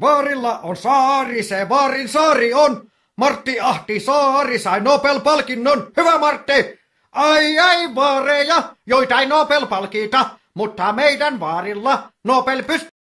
Vaarilla on saari, se vaarin saari on. Martti Ahti Saari sai Nobel-palkinnon. Hyvä Martti! Ai ai vaareja, joita ei Nobel-palkita, mutta meidän vaarilla Nobel pystyy.